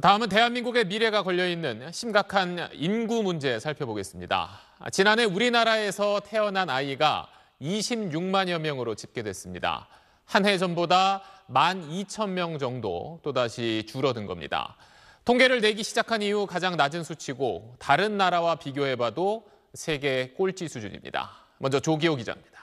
다음은 대한민국의 미래가 걸려있는 심각한 인구 문제 살펴보겠습니다. 지난해 우리나라에서 태어난 아이가 26만여 명으로 집계됐습니다. 한 해 전보다 1만 2천 명 정도 또다시 줄어든 겁니다. 통계를 내기 시작한 이후 가장 낮은 수치고 다른 나라와 비교해봐도 세계 꼴찌 수준입니다. 먼저 조기호 기자입니다.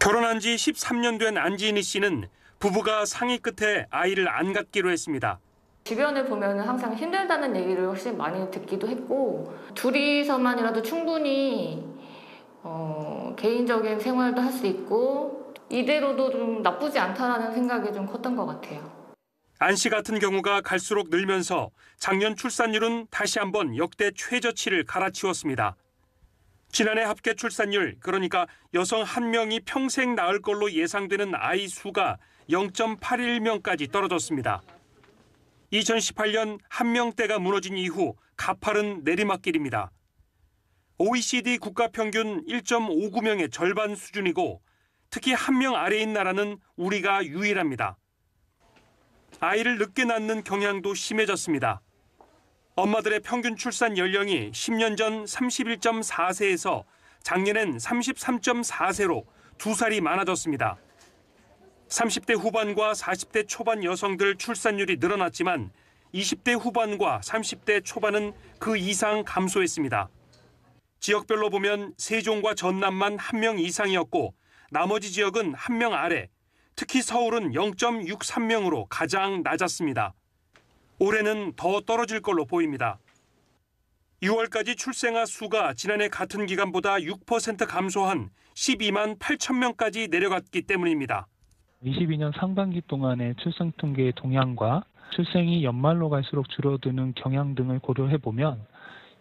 결혼한 지 13년 된 안지은희 씨는 부부가 상의 끝에 아이를 안 갖기로 했습니다. 주변에 보면 항상 힘들다는 얘기를 훨씬 많이 듣기도 했고 둘이서만이라도 충분히 어, 개인적인 생활도 할 수 있고 이대로도 좀 나쁘지 않다라는 생각이 좀 컸던 것 같아요. 안씨 같은 경우가 갈수록 늘면서 작년 출산율은 다시 한번 역대 최저치를 갈아치웠습니다. 지난해 합계 출산율, 그러니까 여성 한 명이 평생 낳을 걸로 예상되는 아이 수가 0.81명까지 떨어졌습니다. 2018년 한 명대가 무너진 이후 가파른 내리막길입니다. OECD 국가 평균 1.59명의 절반 수준이고 특히 한 명 아래인 나라는 우리가 유일합니다. 아이를 늦게 낳는 경향도 심해졌습니다. 엄마들의 평균 출산 연령이 10년 전 31.4세에서 작년엔 33.4세로 두살이 많아졌습니다. 30대 후반과 40대 초반 여성들 출산율이 늘어났지만 20대 후반과 30대 초반은 그 이상 감소했습니다. 지역별로 보면 세종과 전남만 1명 이상이었고 나머지 지역은 1명 아래, 특히 서울은 0.63명으로 가장 낮았습니다. 올해는 더 떨어질 걸로 보입니다. 6월까지 출생아 수가 지난해 같은 기간보다 6% 감소한 12만 8천 명까지 내려갔기 때문입니다. 22년 상반기 동안의 출생 통계의 동향과 출생이 연말로 갈수록 줄어드는 경향 등을 고려해 보면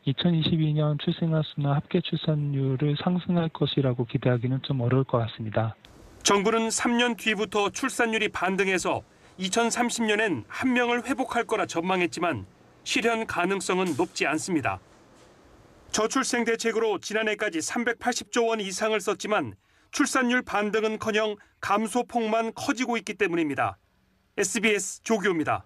2022년 출생아 수나 합계 출산율을 상승할 것이라고 기대하기는 좀 어려울 것 같습니다. 정부는 3년 뒤부터 출산율이 반등해서 2030년엔 한 명을 회복할 거라 전망했지만 실현 가능성은 높지 않습니다. 저출생 대책으로 지난해까지 380조 원 이상을 썼지만 출산율 반등은커녕 감소폭만 커지고 있기 때문입니다. SBS 조규입니다.